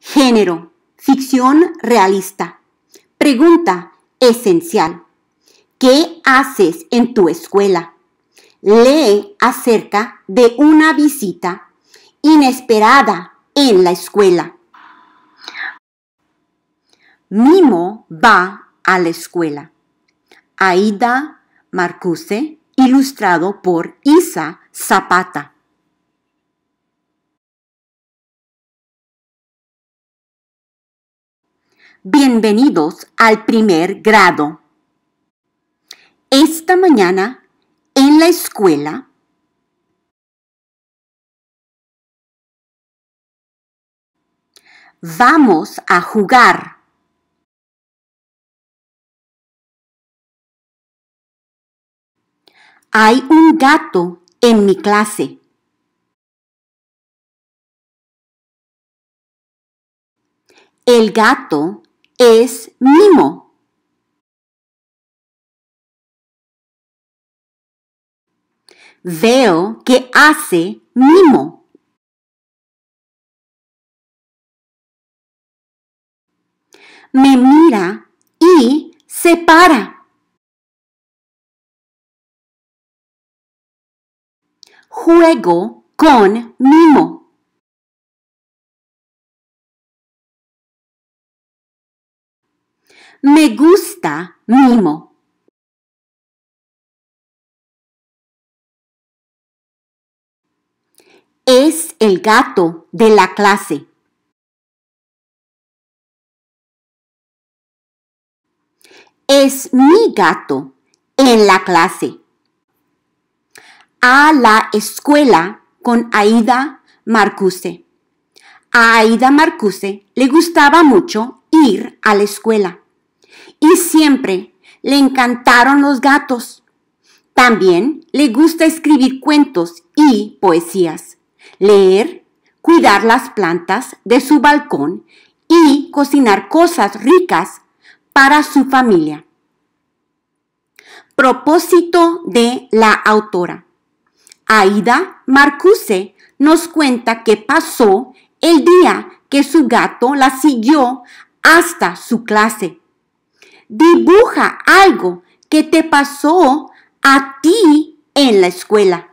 Género, ficción realista. Pregunta esencial. ¿Qué haces en tu escuela? Lee acerca de una visita inesperada en la escuela. Mimo va a la escuela. Aida Marcuse, ilustrado por Isa Zapata. Bienvenidos al primer grado. Esta mañana en la escuela vamos a jugar. Hay un gato en mi clase. El gato es mimo. Veo que hace mimo. Me mira y se para. Juego con mimo. Me gusta mimo. Es el gato de la clase. Es mi gato en la clase. A la escuela con Aida Marcuse. A Aida Marcuse le gustaba mucho a la escuela. Y siempre le encantaron los gatos. También le gusta escribir cuentos y poesías, leer, cuidar las plantas de su balcón y cocinar cosas ricas para su familia. Propósito de la autora. Aida Marcuse nos cuenta que pasó el día que su gato la siguió hasta su clase. Dibuja algo que te pasó a ti en la escuela.